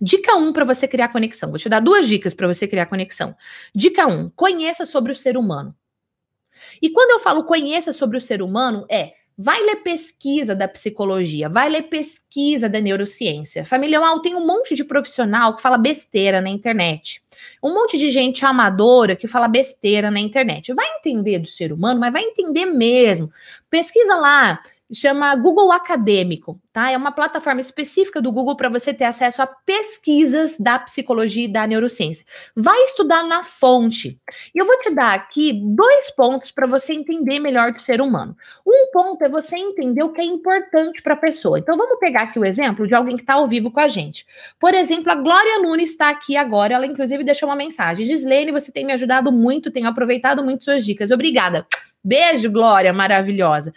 Dica 1 um para você criar conexão. Vou te dar duas dicas para você criar conexão. Dica 1: um, conheça sobre o ser humano. E quando eu falo conheça sobre o ser humano, é vai ler pesquisa da psicologia, vai ler pesquisa da neurociência. Família Uau, tem um monte de profissional que fala besteira na internet. Um monte de gente amadora que fala besteira na internet. Vai entender do ser humano, mas vai entender mesmo. Pesquisa lá chama Google Acadêmico, tá? É uma plataforma específica do Google para você ter acesso a pesquisas da psicologia e da neurociência. Vai estudar na fonte. E eu vou te dar aqui dois pontos para você entender melhor do ser humano. Um ponto é você entender o que é importante para a pessoa. Então vamos pegar aqui o exemplo de alguém que está ao vivo com a gente. Por exemplo, a Glória Nunes está aqui agora, ela inclusive deixou uma mensagem. Gislene, você tem me ajudado muito, tenho aproveitado muito suas dicas. Obrigada. Beijo, Glória, maravilhosa.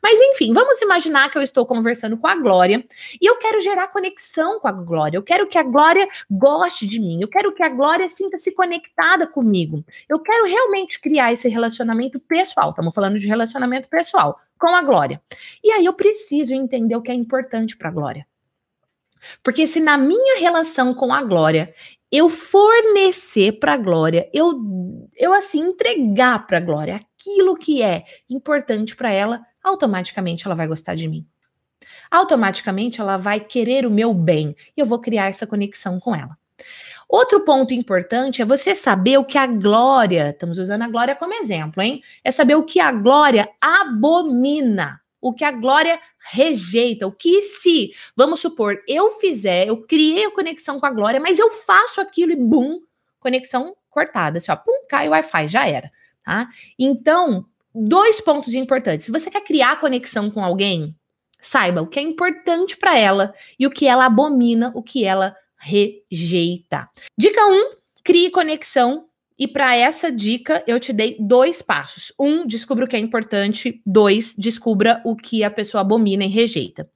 Mas enfim, vamos imaginar que eu estou conversando com a Glória e eu quero gerar conexão com a Glória. Eu quero que a Glória goste de mim. Eu quero que a Glória sinta-se conectada comigo. Eu quero realmente criar esse relacionamento pessoal. Estamos falando de relacionamento pessoal com a Glória. E aí eu preciso entender o que é importante para a Glória. Porque se na minha relação com a glória eu fornecer para a glória, eu eu assim entregar para a glória aquilo que é importante para ela, automaticamente ela vai gostar de mim. Automaticamente ela vai querer o meu bem e eu vou criar essa conexão com ela. Outro ponto importante é você saber o que a glória, estamos usando a glória como exemplo, hein? É saber o que a glória abomina o que a Glória rejeita, o que se, vamos supor, eu fizer, eu criei a conexão com a Glória, mas eu faço aquilo e bum, conexão cortada, assim, ó, pum, cai o Wi-Fi, já era, tá? Então, dois pontos importantes. Se você quer criar conexão com alguém, saiba o que é importante para ela e o que ela abomina, o que ela rejeita. Dica 1, um, crie conexão e para essa dica, eu te dei dois passos. Um, descubra o que é importante. Dois, descubra o que a pessoa abomina e rejeita.